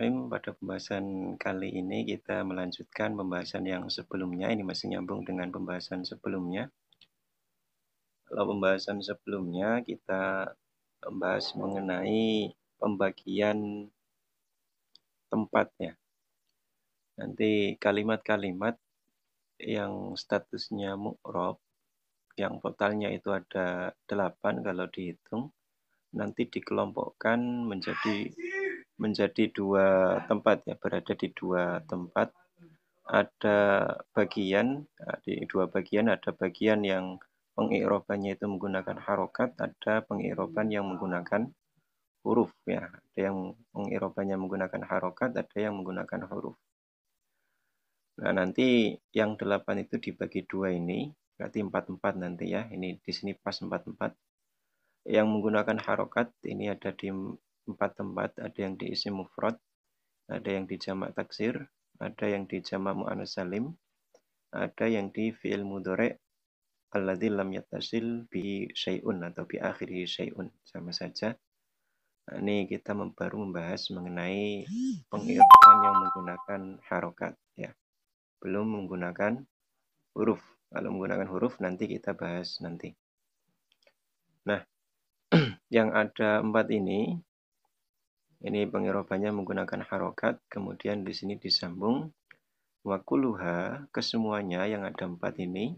Bismillahirrahmanirrahim. Pada pembahasan kali ini kita melanjutkan pembahasan yang sebelumnya. Ini masih nyambung dengan pembahasan sebelumnya. Kalau pembahasan sebelumnya kita membahas mengenai pembagian tempatnya. Nanti kalimat-kalimat yang statusnya mu'rob, yang totalnya itu ada 8 kalau dihitung, nanti dikelompokkan menjadi menjadi dua tempat ya berada di dua tempat ada bagian eh, di dua bagian ada bagian yang pengirobannya itu menggunakan harokat ada pengiroban yang menggunakan huruf ya ada yang pengirobannya menggunakan harokat ada yang menggunakan huruf nah nanti yang delapan itu dibagi dua ini berarti empat empat nanti ya ini di sini pas empat empat yang menggunakan harokat ini ada di empat tempat, ada yang di isim mufrad, ada yang di jamak taksir, ada yang di jamak mu'anas salim, ada yang di fi'il mudore, alladzi lam yatasil bi syai'un atau bi akhiri syai'un, sama saja. Nah, ini kita baru membahas mengenai pengirapan yang menggunakan harokat, ya. Belum menggunakan huruf. Kalau menggunakan huruf nanti kita bahas nanti. Nah, yang ada empat ini ini pengirobannya menggunakan harokat, kemudian di sini disambung. Wakuluha, kesemuanya yang ada empat ini,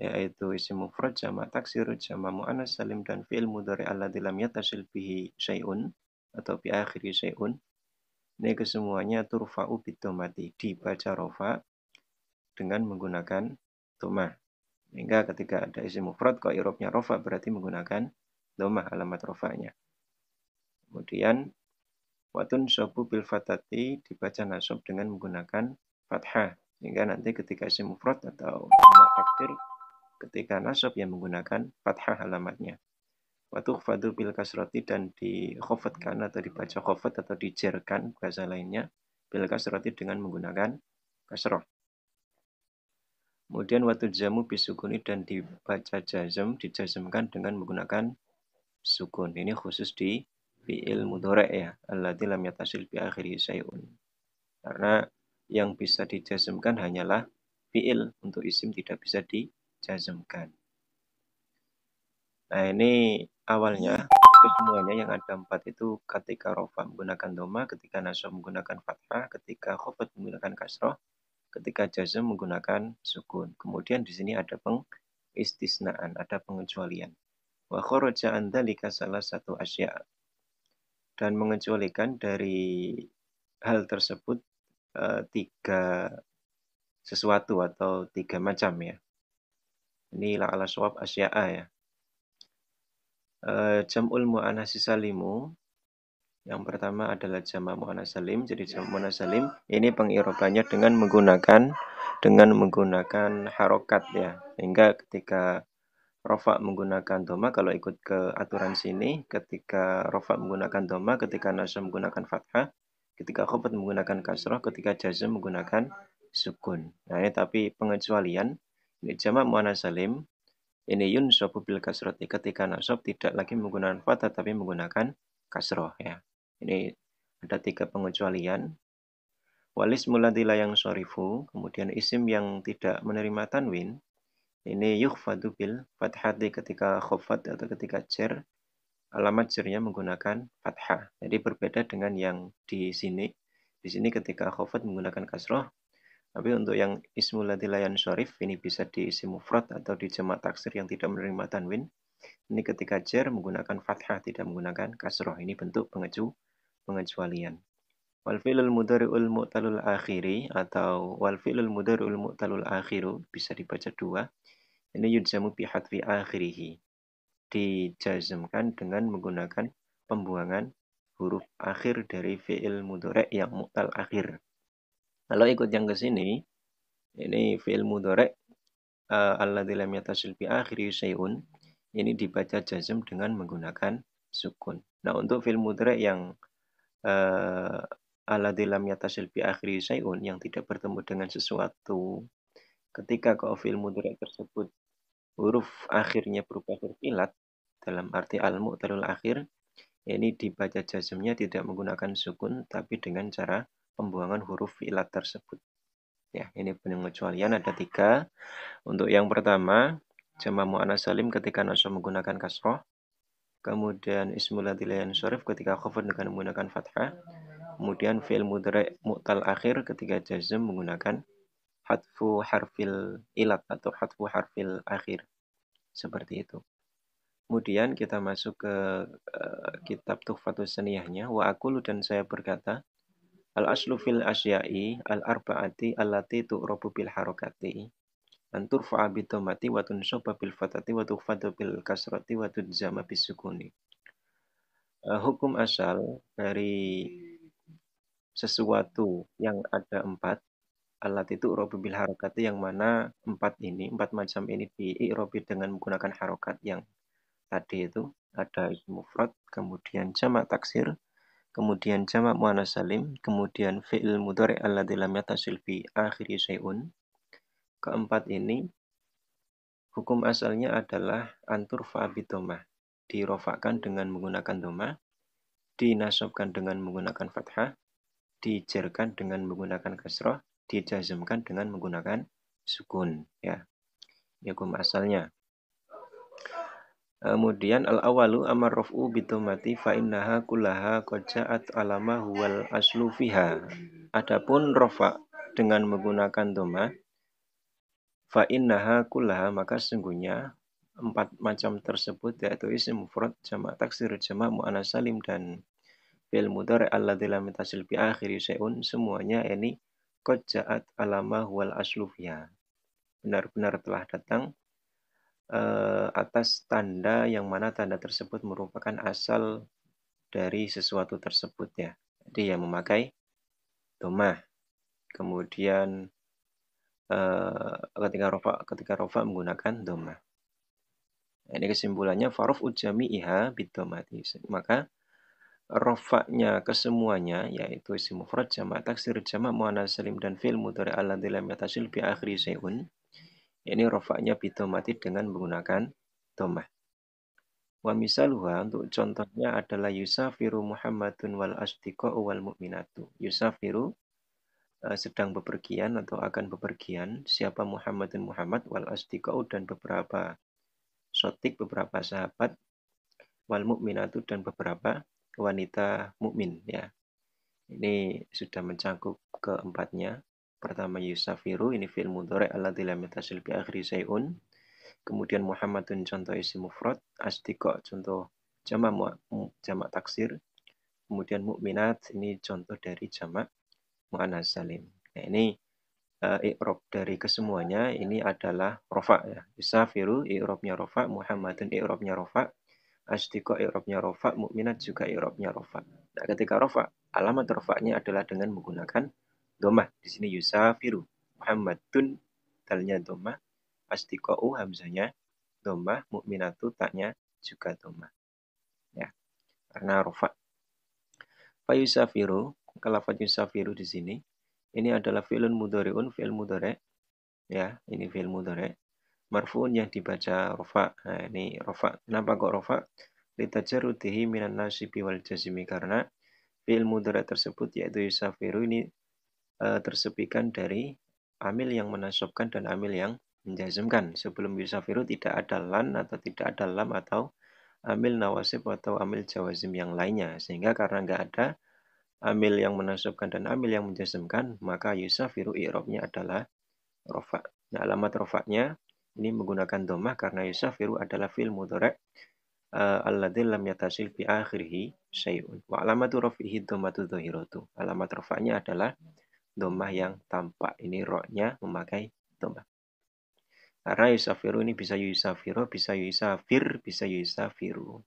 yaitu isim mufrad, jama taksir, jama mu'anas salim, dan fi'il mudhari Allah lam yatasil bihi syai'un, atau bi akhiri syai'un. Ini kesemuanya turfa'u bidomati, dibaca rofa dengan menggunakan toma. Sehingga ketika ada isim mufrad, kok irobnya rofa berarti menggunakan toma alamat rofanya. Kemudian Watun sobu bil fatati dibaca nasab dengan menggunakan fathah. Sehingga nanti ketika isim mufrad atau takdir ketika nasab yang menggunakan fathah alamatnya. Watuh fadu bil kasrati dan dikhofatkan atau dibaca khofat atau dijerkan bahasa lainnya bil kasrati dengan menggunakan kasroh. Kemudian watu jamu bisukuni dan dibaca jazm dijazmkan dengan menggunakan sukun. Ini khusus di fi'il mudhari' ya alladzi lam yatasil bi akhirih syai'un karena yang bisa dijazmkan hanyalah fi'il untuk isim tidak bisa dijazmkan nah ini awalnya semuanya yang ada empat itu ketika rofa menggunakan doma ketika nasab menggunakan fathah ketika khobat menggunakan kasroh ketika jazm menggunakan sukun kemudian di sini ada pengistisnaan ada pengecualian wa kharaja an salah satu asya dan mengecualikan dari hal tersebut e, tiga sesuatu atau tiga macam ya. Ini ala suwab asya'a ya. E, jam'ul mu'anasi salimu. Yang pertama adalah jama' mu'anas salim. Jadi jama' mu'anas salim ini pengirobanya dengan menggunakan dengan menggunakan harokat ya. sehingga ketika rofa menggunakan doma kalau ikut ke aturan sini ketika rofa menggunakan doma ketika nasab menggunakan fathah ketika khobat menggunakan kasroh ketika jazm menggunakan sukun nah ini tapi pengecualian ini jamak muana salim ini yun bil kasroh ketika nasab tidak lagi menggunakan fathah tapi menggunakan kasroh ya ini ada tiga pengecualian walis muladila yang sorifu kemudian isim yang tidak menerima tanwin ini yukhfadu bil fathati ketika khofat atau ketika jer alamat jernya menggunakan fathah. Jadi berbeda dengan yang di sini. Di sini ketika khofat menggunakan kasroh, tapi untuk yang ismul layan syarif ini bisa di isim atau di jemaat taksir yang tidak menerima tanwin. Ini ketika jer menggunakan fathah tidak menggunakan kasroh. Ini bentuk pengecu pengecualian. Wal fi'lul mudhari'ul mu'talul akhiri atau wal fi'lul mudhari'ul mu'talul akhiru bisa dibaca dua ini yudzamu bihatfi akhirihi dijazmkan dengan menggunakan pembuangan huruf akhir dari fi'il mudorek yang mu'tal akhir. Kalau ikut yang ke sini, ini fi'il mudorek uh, alladzi yatasil ini dibaca jazm dengan menggunakan sukun. Nah, untuk fi'il mudorek yang uh, alladzi yatasil akhiri yang tidak bertemu dengan sesuatu ketika kau fi'il mudorek tersebut huruf akhirnya berupa huruf ilat dalam arti al-mu'talul akhir ini dibaca jazmnya tidak menggunakan sukun tapi dengan cara pembuangan huruf ilat tersebut ya ini pengecualian ada tiga untuk yang pertama jama mu'anas salim ketika nasa menggunakan kasroh kemudian ismul latilayan syarif ketika khufun dengan menggunakan fathah kemudian fi'il mu'tal akhir ketika jazm menggunakan hatfu harfil ilat atau hatfu harfil akhir. Seperti itu. Kemudian kita masuk ke uh, kitab Tuhfatus Seniyahnya. Wa akulu dan saya berkata, Al aslu fil asyai al arbaati allati tu'rabu bil harokati, Antur fa'a bidomati wa tunsoba bil fatati wa fatu bil kasrati wa tudzama bis sukuni. Uh, hukum asal dari sesuatu yang ada empat alat itu irobi bil harokat yang mana empat ini empat macam ini di irobi dengan menggunakan harokat yang tadi itu ada mufrad kemudian jamak taksir kemudian jamak muannas salim kemudian fi'il mudhari alladzi lam yatasil fi akhiri syai'un keempat ini hukum asalnya adalah antur fa'abidoma dirofakkan dengan menggunakan doma dinasobkan dengan menggunakan fathah dijerkan dengan menggunakan kasroh dijazmkan dengan menggunakan sukun ya yakum asalnya kemudian al awalu amar rofu bitumati fa innaha kullaha qad alama huwal aslu fiha adapun rofa dengan menggunakan doma fa innaha kullaha maka sungguhnya empat macam tersebut yaitu isim mufrad jamak taksir jamak muannats salim dan fil mudhari alladzi lam tasil bi akhiri semuanya ini Qad ja'at alama wal aslufiha. Benar-benar telah datang uh, atas tanda yang mana tanda tersebut merupakan asal dari sesuatu tersebut ya. Jadi yang memakai domah. Kemudian uh, ketika rofa ketika rofa menggunakan domah. Ini kesimpulannya faruf ujami iha bidomati. Maka rofaknya kesemuanya yaitu isim mufrad jamak taksir jamak muannats salim dan film mudhari alladzi lam yatasil bi akhiri syai'un ini rofaknya mati dengan menggunakan domah wa misaluha untuk contohnya adalah yusafiru muhammadun wal asdiqa wal mu'minatu yusafiru uh, sedang bepergian atau akan bepergian siapa Muhammadun Muhammad wal asdiqau dan beberapa sotik beberapa sahabat wal mu'minatu dan beberapa wanita mukmin ya. Ini sudah mencakup keempatnya. Pertama yusafiru ini fil mudhari allati lam yatasil bi akhir sayun. Kemudian Muhammadun contoh isim mufrad, asdiqa contoh jamak jamak taksir. Kemudian mukminat ini contoh dari jamak muannats salim. Nah, ini uh, eh, i'rob dari kesemuanya ini adalah rofa ya. Yusafiru i'robnya rofa, Muhammadun i'robnya rofa, asdiqo irobnya rofa, mukminat juga irobnya rofa. Nah, ketika rofa, alamat rofaknya adalah dengan menggunakan domah. Di sini yusafiru, Muhammadun, talnya domah, u hamzanya domah, mukminatu taknya juga domah. Ya, karena rofa. yusafiru, kalafat yusafiru di sini, ini adalah fi'lun mudoreun, fi'l mudore, ya, ini fi'l mudore marfu'un yang dibaca rofa. Nah, ini rofa. Kenapa kok rofa? Litajarutihi minan nasibi wal jazimi karena fi'il mudhari tersebut yaitu yusafiru ini e, tersepikan dari amil yang menasobkan dan amil yang menjazmkan. Sebelum yusafiru tidak ada lan atau tidak ada lam atau amil nawasib atau amil jawazim yang lainnya. Sehingga karena nggak ada amil yang menasobkan dan amil yang menjazmkan, maka yusafiru i'robnya adalah rofa. Nah, alamat rofaknya ini menggunakan domah karena yusafiru adalah fil mudorek uh, alladzi lam yatasil bi akhirhi syai'un wa alamatu rafihi domatu dhahiratu alamat rafa'nya adalah domah yang tampak ini roknya memakai domah karena yusafiru ini bisa yusafiru bisa yusafir bisa yusafiru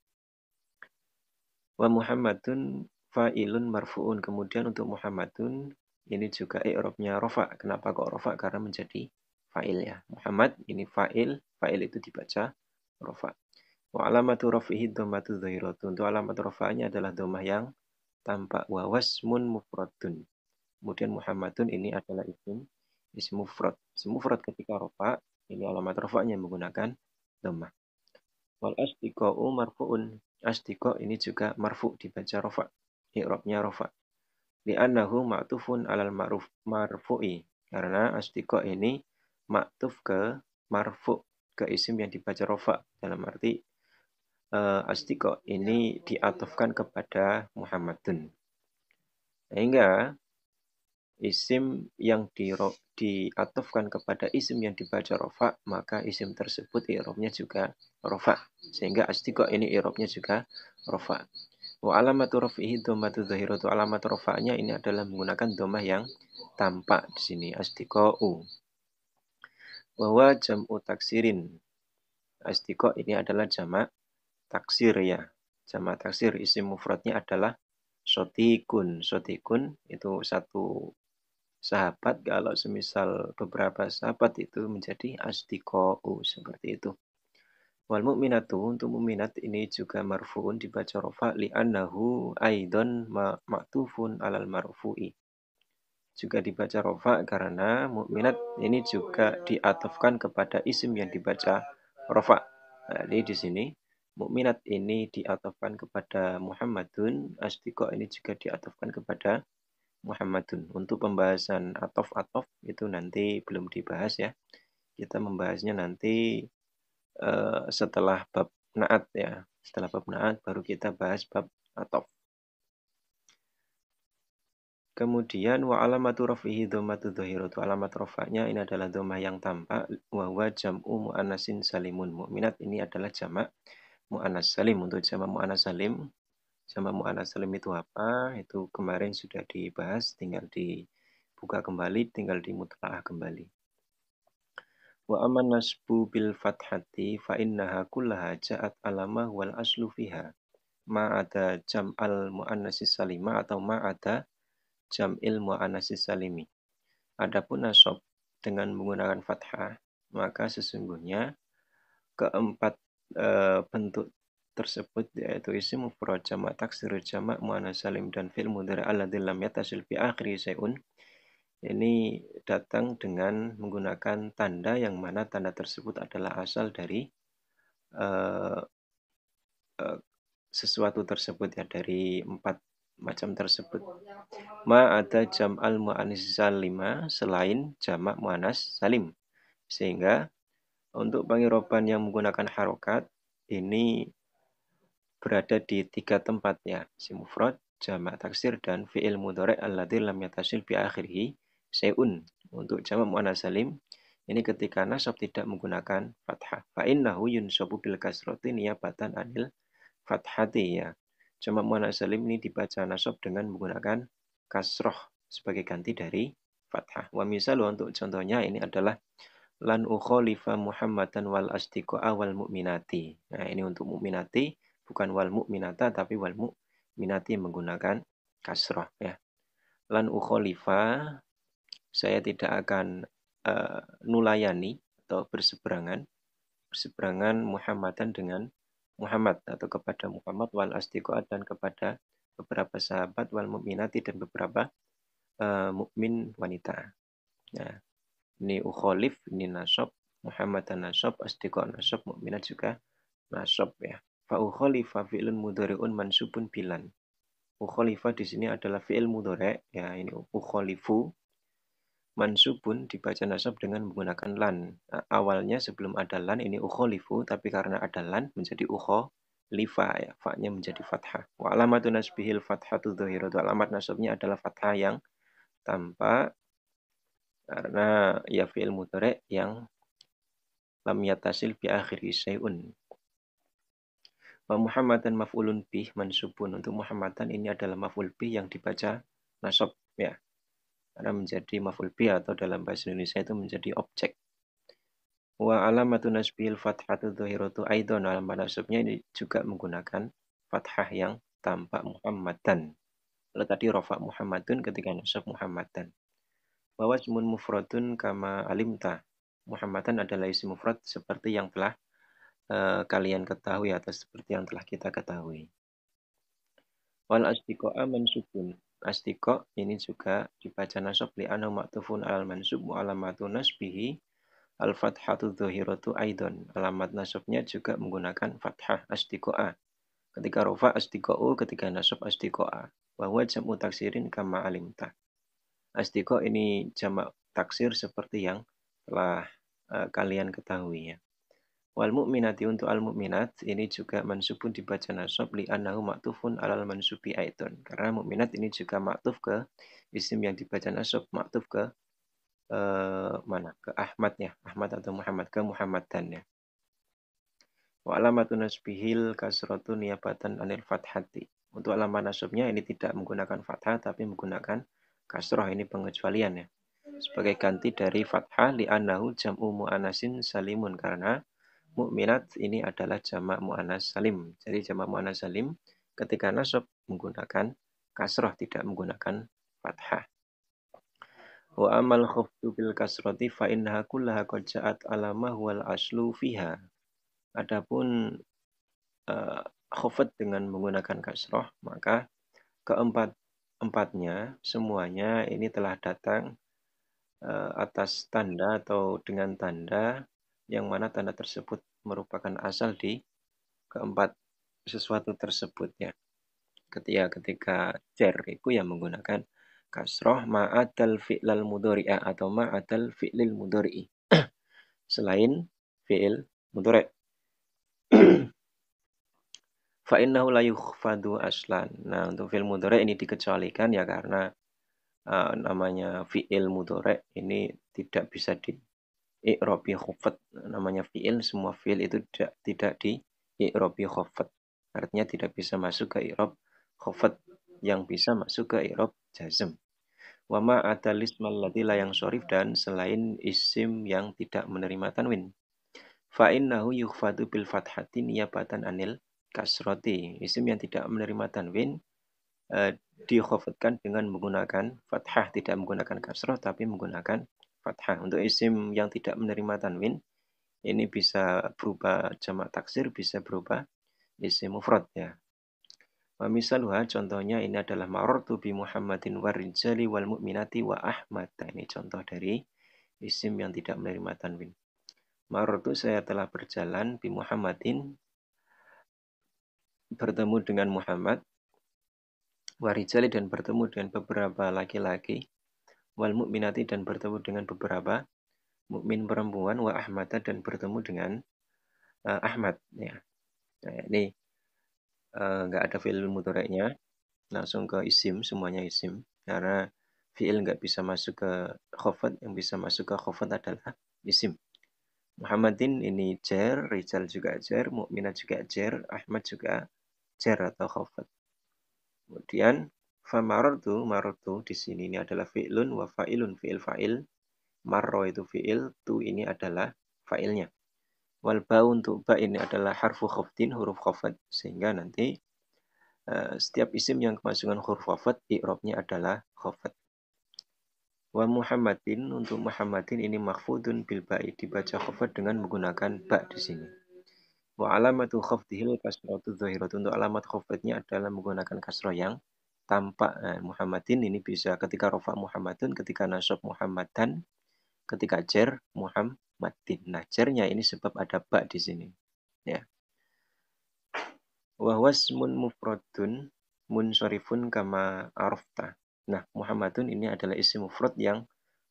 wa muhammadun fa'ilun marfu'un kemudian untuk muhammadun ini juga i'rabnya rofa kenapa kok rofa karena menjadi fa'il ya. Muhammad ini fa'il, fa'il itu dibaca rofa. Wa alamatu rofihi domatu zahiratun. Untuk alamat rofanya adalah domah yang tampak wa wasmun mufradun. Kemudian Muhammadun ini adalah isim isim mufrad. Isim mufrad ketika rofa ini alamat rofanya menggunakan domah. Wal astiqo'u marfu'un. Astiqo' ini juga marfu dibaca rofa. I'rabnya rofa. Li'annahu ma'tufun alal ma'ruf marfu'i. Karena astiqo' ini maktuf ke marfu ke isim yang dibaca rofa dalam arti uh, eh, astiko ini diatofkan kepada Muhammadun sehingga isim yang di, diatofkan kepada isim yang dibaca rofa maka isim tersebut irobnya juga rofa sehingga astiko ini irobnya juga rofa wa alamatu rofihi domatu zahiratu alamat rofanya ini adalah menggunakan domah yang tampak di sini u bahwa jam'u taksirin. astiko ini adalah jamak taksir ya. Jamak taksir isim mufradnya adalah sotikun. Sotikun itu satu sahabat kalau semisal beberapa sahabat itu menjadi u seperti itu. Wal mu'minatu untuk mu'minat ini juga marfu'un dibaca rofa li'annahu aidon ma'tufun alal marfu'i juga dibaca rofa karena mukminat ini juga diatofkan kepada isim yang dibaca rofa. Jadi di sini mukminat ini diatofkan kepada Muhammadun, asdiqo ini juga diatofkan kepada Muhammadun. Untuk pembahasan atof-atof itu nanti belum dibahas ya. Kita membahasnya nanti uh, setelah bab naat ya. Setelah bab naat baru kita bahas bab atof. Kemudian wa alamatu rafihi dhammatu dhahiratu. Alamat rafa'nya ini adalah dhamma yang tampak wa wajam jam'u muannasin salimun. mu'minat ini adalah jamak muannas salim. Untuk jamak muannas salim, jamak muannas salim itu apa? Itu kemarin sudah dibahas, tinggal dibuka kembali, tinggal dimutlaah kembali. Wa aman nasbu bil fathati fa innaha kullaha ja'at alamah wal aslu fiha. Ma ada jam'al muannasis salima atau ma ada jam ilmu anasi salimi. Adapun nasab dengan menggunakan fathah, maka sesungguhnya keempat e, bentuk tersebut yaitu isim mufrad jamak taksir jamak muannas salim dan fi'il mudhari alladzi lam yatasil fi akhiri sayun ini datang dengan menggunakan tanda yang mana tanda tersebut adalah asal dari uh, uh, sesuatu tersebut ya dari empat macam tersebut. Ma ada jam al mu'anis salima selain jamak mu'anas salim. Sehingga untuk pengiroban yang menggunakan harokat ini berada di tiga tempat ya. Si mufrad, jamak taksir, dan fi'il mudhari' alladhi lam yatasil bi akhirhi se'un. Untuk jamak mu'anas salim, ini ketika nasab tidak menggunakan fathah. Fa innahu yunsabu bil kasroti niyabatan anil fathati ya. Cuma muannats salim ini dibaca nasab dengan menggunakan kasroh sebagai ganti dari fathah. Wa misal untuk contohnya ini adalah lan ukhalifa Muhammadan wal astiqo awal mukminati. Nah, ini untuk mukminati bukan wal mukminata tapi wal minati menggunakan kasroh ya. Lan ukhalifa saya tidak akan uh, nulayani atau berseberangan berseberangan Muhammadan dengan Muhammad atau kepada Muhammad wal asdiqat dan kepada beberapa sahabat wal mukminati dan beberapa uh, mukmin wanita. Nah, ini ukholif, ini nasab, Muhammad dan nasab, asdiqat nasab, mukminat juga nasab ya. Fa ukholifa fi'lun mudhari'un mansubun bilan. Ukholifa di sini adalah fi'il mudhari' ya ini ukholifu mansubun dibaca nasab dengan menggunakan lan. awalnya sebelum ada lan ini ukholifu, tapi karena ada lan menjadi lifa ya. faknya menjadi fathah. Wa alamatun nasbihil fathatu dhuhiratu. Alamat nasabnya adalah fathah yang tanpa karena ya fi'il mudhari yang lam yatasil bi akhiri sayun. Wa Muhammadan maf'ulun bih mansubun. Untuk Muhammadan ini adalah maf'ul bih yang dibaca nasab ya karena menjadi maful bi atau dalam bahasa Indonesia itu menjadi objek. Wa alamatu nasbihil fathatu dhahiratu aidon alam nasabnya ini juga menggunakan fathah yang tampak Muhammadan. Kalau tadi rofa Muhammadun ketika nasab Muhammadan. Bahwa semun mufradun kama alimta. Muhammadan adalah isim mufrad seperti yang telah uh, kalian ketahui atau seperti yang telah kita ketahui. Wal asdiqa'a mansubun Asdiko ini juga dibaca nasab anu maktufun alal mansub wa alamatu nasbihi al fathatu dhuhiratu aidon. Alamat nasabnya juga menggunakan fathah a Ketika rofa u ketika nasab a Bahwa jam'u taksirin kama alimta. astiko ini jamak taksir seperti yang telah uh, kalian ketahui ya. Wal mu'minati untuk al mu'minat ini juga mansubun dibaca nasab li annahu maktufun alal mansubi aiton Karena mu'minat ini juga maktuf ke isim yang dibaca nasab maktuf ke uh, mana? Ke Ahmadnya, Ahmad atau Muhammad ke muhammadan ya Wa alamatun nasbihil kasratu niyabatan anil fathati. Untuk alamat nasabnya ini tidak menggunakan fathah tapi menggunakan kasroh ini pengecualian ya. Sebagai ganti dari fathah li annahu jam'u mu'anasin salimun karena mukminat ini adalah jamak mu'anas salim. Jadi jamak mu'anas salim ketika nasab menggunakan kasroh, tidak menggunakan fathah. Wa amal khuftu bil kasrati fa innaha kullaha qad ja'at alamah wal aslu fiha. Adapun uh, dengan menggunakan kasroh, maka keempat empatnya semuanya ini telah datang eh, atas tanda atau dengan tanda yang mana tanda tersebut merupakan asal di keempat sesuatu tersebut ya. Ketika ketika jar itu yang menggunakan kasroh ma'atal fi'lal mudhari'a atau ma'atal fi'lil mudhari'i. Selain fi'il mudhari'. fa'innahu la yukhfadu aslan. Nah, untuk fi'il mudhari ini dikecualikan ya karena uh, namanya fi'il mudorek ini tidak bisa di, i'robi khufat namanya fi'il semua fi'il itu tidak tidak di i'robi khufat artinya tidak bisa masuk ke i'rab khufat yang bisa masuk ke i'rab jazm wama ladzi la yang sorif dan selain isim yang tidak menerima tanwin nahu yukhfadu bil fathati niyabatan anil kasroti isim yang tidak menerima tanwin eh, dikhofatkan dengan menggunakan fathah tidak menggunakan kasroh tapi menggunakan fathah. Untuk isim yang tidak menerima tanwin, ini bisa berupa jamak taksir, bisa berupa isim mufrad ya. Wa misaluha contohnya ini adalah marartu bi Muhammadin warijali wal mu'minati wa Ahmad. Nah, ini contoh dari isim yang tidak menerima tanwin. Marartu saya telah berjalan bi Muhammadin bertemu dengan Muhammad warijali dan bertemu dengan beberapa laki-laki wal mukminati dan bertemu dengan beberapa mukmin perempuan wa ahmata dan bertemu dengan uh, Ahmad ya. Nah, ini eh, nggak uh, ada fiil mutoreknya langsung ke isim semuanya isim karena fiil nggak bisa masuk ke khafat yang bisa masuk ke khafat adalah isim Muhammadin ini jer Rizal juga jer Mukminah juga jer Ahmad juga jer atau khafat. kemudian marot tu di sini ini adalah fi'lun wa fa'ilun fi'il fa'il. Marro itu fi'il, tu ini adalah fa'ilnya. Wal ba untuk ba ini adalah harfu khafdin, huruf khafat. Sehingga nanti uh, setiap isim yang kemasukan huruf khafat, i'rabnya adalah khafat. Wa Muhammadin untuk Muhammadin ini mahfudun bil ba'i dibaca khafat dengan menggunakan ba di sini. Wa alamatu khafdihil kasratu zahiratu untuk alamat khafatnya adalah menggunakan kasro yang tampak eh, Muhammadin ini bisa ketika rofa Muhammadun, ketika nasab Muhammadan, ketika jer Muhammadin. Nah, jernya ini sebab ada bak di sini. Ya. wahwas mun mufradun sorifun kama arfta Nah, Muhammadun ini adalah isim mufrad yang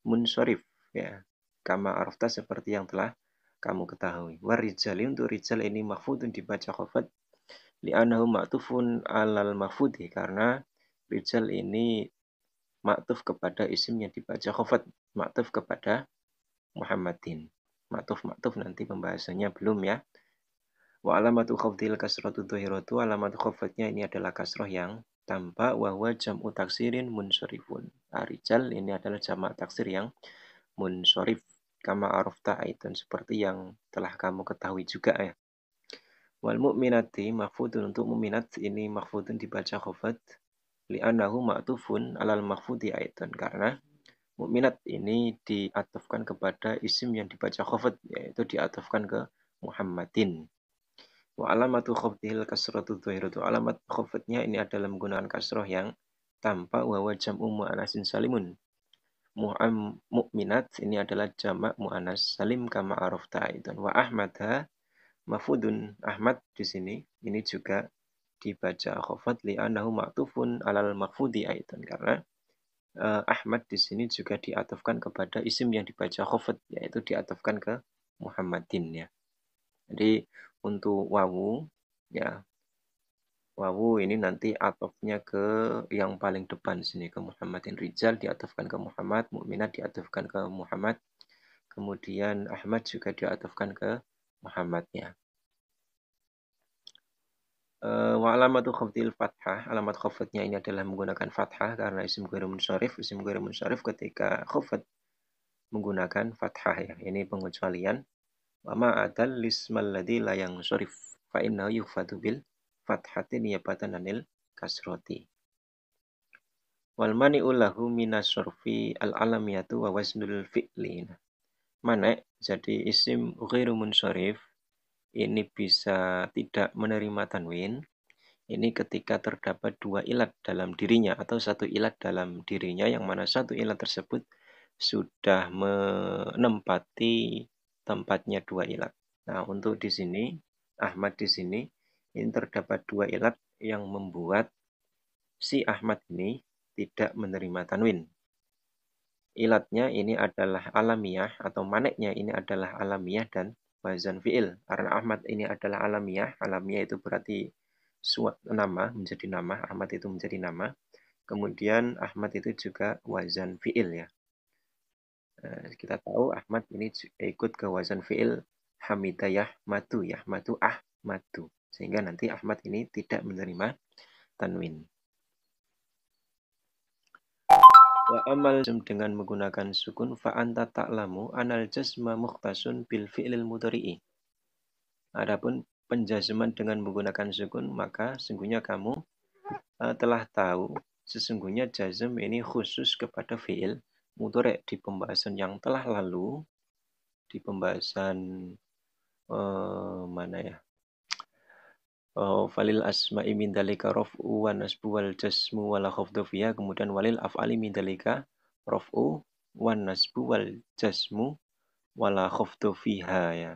mun sorif. Ya. Kama arfta seperti yang telah kamu ketahui. Warijali untuk rijal ini mahfudun dibaca khofat li'anahu ma'tufun alal mahfudhi. Karena Rijal ini maktuf kepada isim yang dibaca khofat, maktuf kepada Muhammadin. Maktuf maktuf nanti pembahasannya belum ya. Wa alamatu khafdil kasratu dhuhiratu alamatu khofatnya ini adalah kasroh yang tanpa wahwa jam'u taksirin munsorifun. Arijal ah, ini adalah jamak taksir yang munsorif kama arafta aitun seperti yang telah kamu ketahui juga ya. Wal mu'minati mahfudun untuk mu'minat ini mahfudun dibaca khofat li'annahu ma'tufun alal mahfudhi aidan karena mukminat ini diatofkan kepada isim yang dibaca khafat yaitu diatofkan ke Muhammadin wa alamatu khafdhil kasratu dhahiratu alamat khafatnya ini adalah menggunakan kasroh yang tanpa wawa jam'u mu'anasin salimun mu'am mukminat ini adalah jamak mu'anas salim kama arafta aidan wa ahmadha mafudun ahmad di sini ini juga dibaca khafat li'annahu ma'tufun alal makfudi aitan karena uh, Ahmad di sini juga diatofkan kepada isim yang dibaca khafat yaitu diatofkan ke Muhammadin ya. Jadi untuk wawu ya wawu ini nanti atofnya ke yang paling depan di sini ke Muhammadin Rijal diatofkan ke Muhammad, mukminat diatofkan ke Muhammad. Kemudian Ahmad juga diatofkan ke muhammadnya Uh, wa alamatu khafdil fathah alamat khafatnya ini adalah menggunakan fathah karena isim ghairu munsharif isim ghairu munsharif ketika khafat menggunakan fathah ya ini pengecualian wa ma lismal ladzi la yang syarif fa innahu yufadu bil fathati niyabatan anil kasrati wal mani'u lahu minasyarfi al alamiyatu wa waznul fi'lin mana jadi isim ghairu munsharif ini bisa tidak menerima tanwin ini ketika terdapat dua ilat dalam dirinya atau satu ilat dalam dirinya yang mana satu ilat tersebut sudah menempati tempatnya dua ilat. Nah, untuk di sini Ahmad di sini ini terdapat dua ilat yang membuat si Ahmad ini tidak menerima tanwin. Ilatnya ini adalah alamiah atau maneknya ini adalah alamiah dan wazan fi'il. Karena Ahmad ini adalah alamiah. Alamiah itu berarti suat nama, menjadi nama. Ahmad itu menjadi nama. Kemudian Ahmad itu juga wazan fi'il ya. Eh, kita tahu Ahmad ini eh, ikut ke wazan fi'il Hamidah Yahmatu, Yahmatu Ahmatu. Sehingga nanti Ahmad ini tidak menerima tanwin. Wa amal dengan menggunakan sukun fa anta ta'lamu anal jazma mukhtasun bil fi'lil mudhari'i. Adapun penjazman dengan menggunakan sukun maka sungguhnya kamu uh, telah tahu sesungguhnya jazm ini khusus kepada fi'il mudhari' di pembahasan yang telah lalu di pembahasan uh, mana ya? Oh, falil asma'i min dalika raf'u wa nasbu wal jasmu wala khafdu fiha kemudian walil af'ali min dalika raf'u wa nasbu wal jasmu wala khafdu fiha ya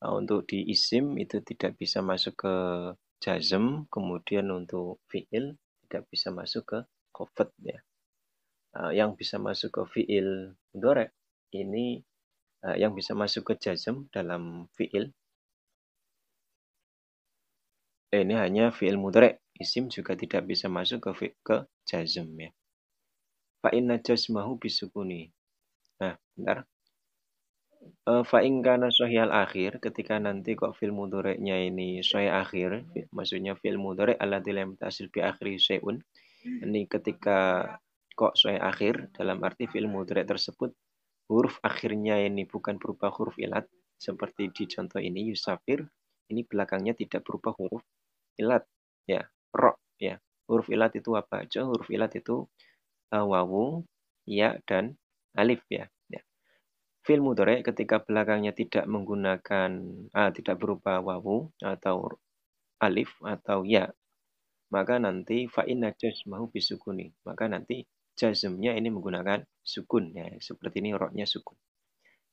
nah, untuk di isim itu tidak bisa masuk ke jazm kemudian untuk fi'il tidak bisa masuk ke khafd ya nah, yang bisa masuk ke fi'il mudhari ini ah, yang bisa masuk ke jazm dalam fi'il Eh, ini hanya fi'il mudhari. Isim juga tidak bisa masuk ke ke jazm ya. Fa inna jazmahu bisukuni. Nah, bentar. Uh, eh, fa in kana sahial akhir ketika nanti kok mudhari-nya ini sahi akhir maksudnya fi'il mudhari' allati lam tasil bi akhiri syai'un ini ketika kok sahi akhir dalam arti fi'il mudhari' tersebut huruf akhirnya ini bukan berupa huruf ilat seperti di contoh ini yusafir ini belakangnya tidak berupa huruf ilat ya roh ya huruf ilat itu apa aja huruf ilat itu uh, wawu ya dan alif ya, ya. fil mudore ketika belakangnya tidak menggunakan ah, tidak berupa wawu atau alif atau ya maka nanti fa'inna jazmahu bisukuni maka nanti jazmnya ini menggunakan sukun ya seperti ini rohnya sukun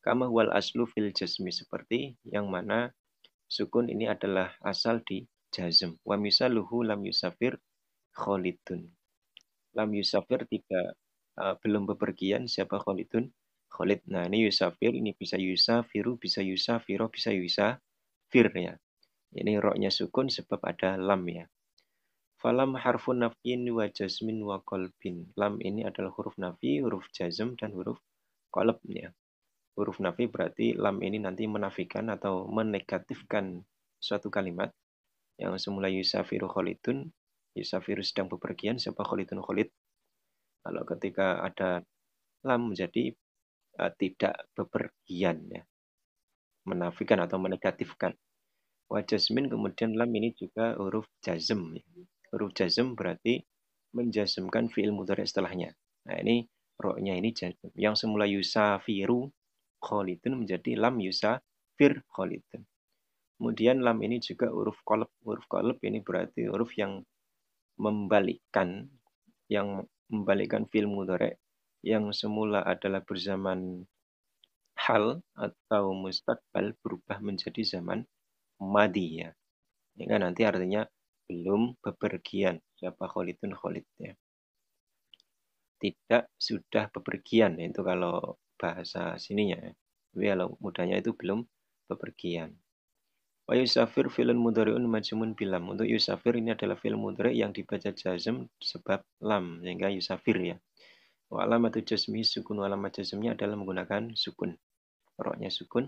kama wal aslu fil jazmi seperti yang mana sukun ini adalah asal di jazm. Wa misaluhu lam yusafir Khalidun. Lam yusafir tidak uh, e, belum bepergian siapa Khalidun? Khalid. Nah, ini yusafir, ini bisa yusafiru, bisa yusafiro, bisa yusafir ya. Ini roknya sukun sebab ada lam ya. Falam harfun nafyin wa jazmin wa kolbin. Lam ini adalah huruf nafi, huruf jazm, dan huruf kolb ya. Huruf nafi berarti lam ini nanti menafikan atau menegatifkan suatu kalimat yang semula yusafiru Khalidun, yusafiru sedang bepergian siapa Khalidun Khalid? kalau ketika ada lam menjadi uh, tidak bepergian ya menafikan atau menegatifkan wajazmin kemudian lam ini juga huruf jazm ya. huruf jazm berarti menjazmkan fiil mudhari setelahnya nah ini roknya ini jazm yang semula yusafiru Khalidun menjadi lam yusafir Khalidun. Kemudian lam ini juga huruf kolab. Huruf kolab ini berarti huruf yang membalikkan, yang membalikkan film mudore, yang semula adalah berzaman hal atau mustaqbal berubah menjadi zaman madi ya. Ini ya kan nanti artinya belum bepergian. Siapa kholitun kholid ya. Tidak sudah bepergian itu kalau bahasa sininya. ya. Tapi kalau mudanya itu belum bepergian. Wa yusafir filun mudhari'un majmun bilam. Untuk yusafir ini adalah film mudhari' yang dibaca jazm sebab lam, sehingga yusafir ya. Wa alamatu jazmi sukun wa alamat jazmnya adalah menggunakan sukun. Roknya sukun.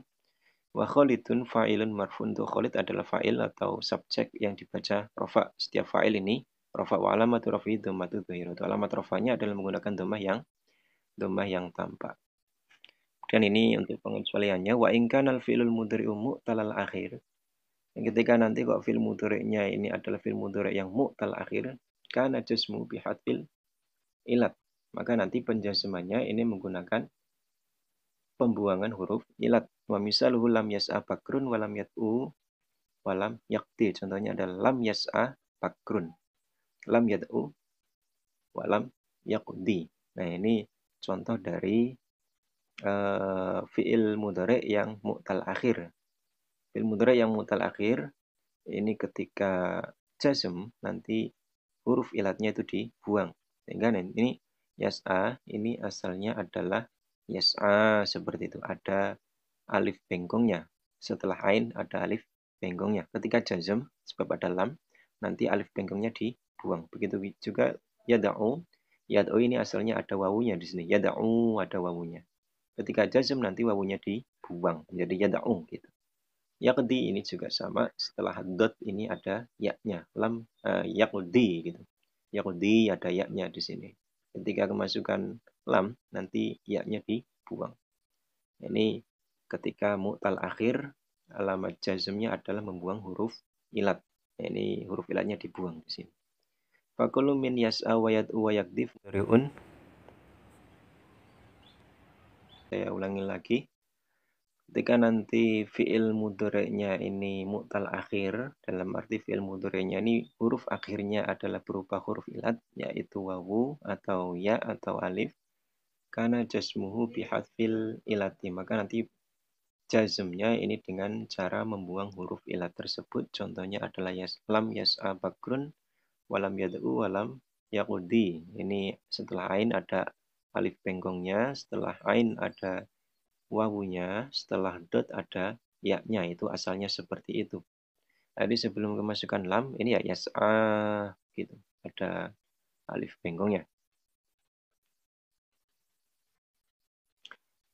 Wa kholidun fa'ilun marfun. Untuk kholid adalah fa'il atau subjek yang dibaca rofa. Setiap fa'il ini rofa wa alamatu rofi dhammatu dhuhiru. Alamat rofanya adalah menggunakan dhammah yang dhammah yang tampak. dan ini untuk pengecualiannya wa al fi'lul mudhari'u talal akhir ketika nanti kok film mudhari'nya ini adalah film mudhari' yang mu'tal akhir, kana jazmu bihatfil ilat. Maka nanti penjasmannya ini menggunakan pembuangan huruf ilat. Wa misaluhu lam yas'a bakrun wa lam yad'u wa lam yakti. Contohnya adalah lam yas'a bakrun. Lam yad'u wa lam yakudi. Nah ini contoh dari uh, fi'il mudhari' yang mu'tal akhir Fil mudhari yang mutal akhir ini ketika jazm nanti huruf ilatnya itu dibuang. Sehingga ini yas'a ini asalnya adalah yas'a seperti itu. Ada alif bengkongnya. Setelah ain ada alif bengkongnya. Ketika jazm sebab ada lam nanti alif bengkongnya dibuang. Begitu juga yada'u. Yada'u ini asalnya ada wawunya di sini. Yada'u ada wawunya. Ketika jazm nanti wawunya dibuang menjadi yada'u gitu. Yakdi ini juga sama. Setelah dot ini ada yaknya. Lam uh, eh, yakdi gitu. Yakdi ada yaknya di sini. Ketika kemasukan lam, nanti yaknya dibuang. Ini ketika mu'tal akhir, alamat jazmnya adalah membuang huruf ilat. Ini huruf ilatnya dibuang di sini. Fakulu min yas'a wa yad'u wa yakdif Saya ulangi lagi ketika nanti fiil mudorenya ini mu'tal akhir dalam arti fiil mudorenya ini huruf akhirnya adalah berupa huruf ilat yaitu wawu atau ya atau alif karena jasmuhu fil ilati maka nanti jazmnya ini dengan cara membuang huruf ilat tersebut contohnya adalah yas lam yas'a bakrun walam yad'u walam yakudi ini setelah ain ada alif penggongnya setelah ain ada wawunya setelah dot ada yaknya itu asalnya seperti itu. Tadi sebelum kemasukan lam ini ya yes ah gitu. Ada alif bengkongnya.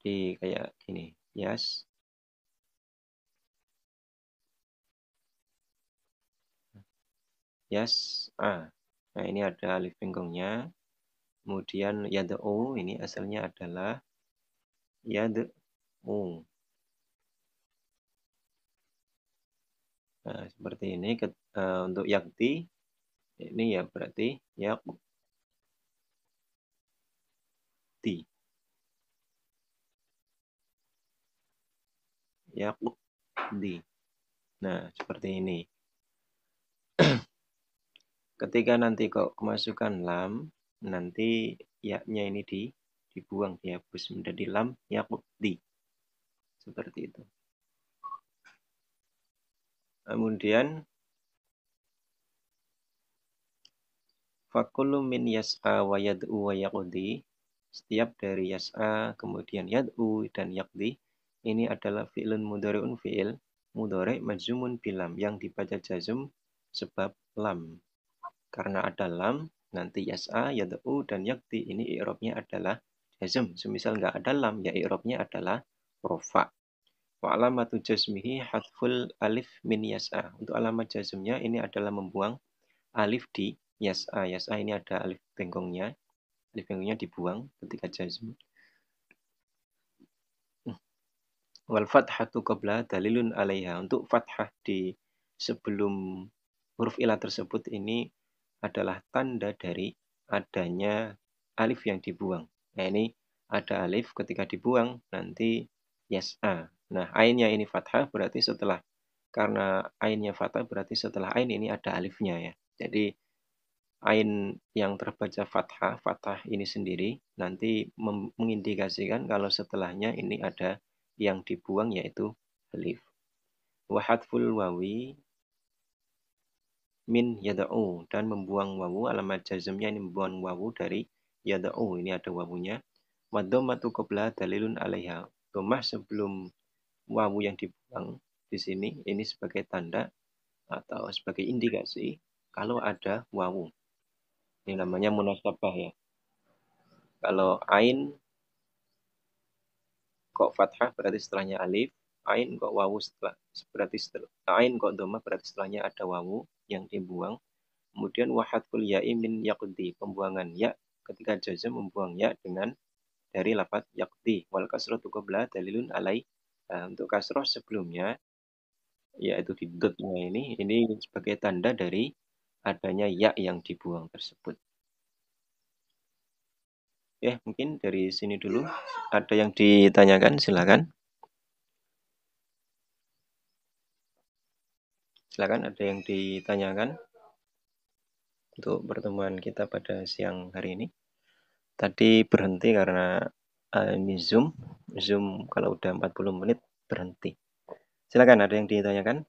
Di kayak gini, yes Yes, A. Nah, ini ada alif bengkongnya. Kemudian ya the o ini asalnya adalah ya the Hmm. Nah, seperti ini ke, uh, untuk yakti ini ya berarti yakti. Yakti. Nah, seperti ini. Ketika nanti kok kemasukan lam, nanti yaknya ini di dibuang dihapus menjadi lam yakti. Seperti itu. Kemudian fakulu min yas'a wa yad'u wa yaqdi setiap dari yas'a kemudian yad'u dan yaqdi ini adalah fi'lun mudhari'un fi'il mudhari' majzumun bilam yang dibaca jazm sebab lam karena ada lam nanti yas'a yad'u dan yaqdi ini i'rabnya adalah jazm semisal nggak ada lam ya i'rabnya adalah rofa. Wa alamatu jazmihi hadful alif min yas'a. Untuk alamat jazmnya ini adalah membuang alif di yas'a. Yas'a ini ada alif bengkongnya. Alif bengkongnya dibuang ketika jazm. Wal fathatu qabla dalilun alaiha. Untuk fathah di sebelum huruf ilah tersebut ini adalah tanda dari adanya alif yang dibuang. Nah ini ada alif ketika dibuang nanti Yes, a. Nah, ainnya ini fathah berarti setelah karena ainnya fathah berarti setelah ain ini ada alifnya ya. Jadi ain yang terbaca fathah, fathah ini sendiri nanti mengindikasikan kalau setelahnya ini ada yang dibuang yaitu alif. Wahatful wawi min yada'u dan membuang wawu alamat jazmnya ini membuang wawu dari yada'u ini ada wawunya. Wadhammatu qabla dalilun alaiha domah sebelum wawu yang dibuang di sini ini sebagai tanda atau sebagai indikasi kalau ada wawu. Ini namanya munasabah ya. Kalau ain kok fathah berarti setelahnya alif, ain kok wawu setelah berarti setelah ain kok doma berarti setelahnya ada wawu yang dibuang. Kemudian wahatul yaimin min yaqdi, pembuangan ya ketika jazam membuang ya dengan dari lafaz yakti wal tu qabla dalilun alai eh, untuk kasroh sebelumnya yaitu di dotnya ini ini sebagai tanda dari adanya ya yang dibuang tersebut. Ya, mungkin dari sini dulu ada yang ditanyakan silakan. Silakan ada yang ditanyakan untuk pertemuan kita pada siang hari ini tadi berhenti karena uh, ini zoom zoom kalau udah 40 menit berhenti silakan ada yang ditanyakan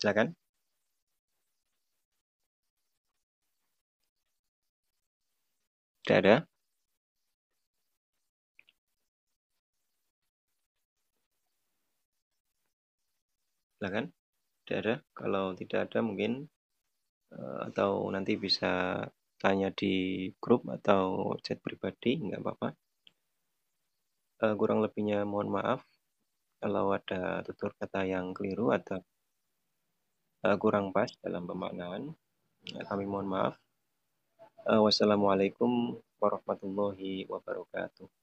silakan tidak ada lah kan tidak ada kalau tidak ada mungkin eh, atau nanti bisa tanya di grup atau chat pribadi nggak apa-apa eh, kurang lebihnya mohon maaf kalau ada tutur kata yang keliru atau eh, kurang pas dalam pemaknaan nah, kami mohon maaf wassalamualaikum warahmatullahi wabarakatuh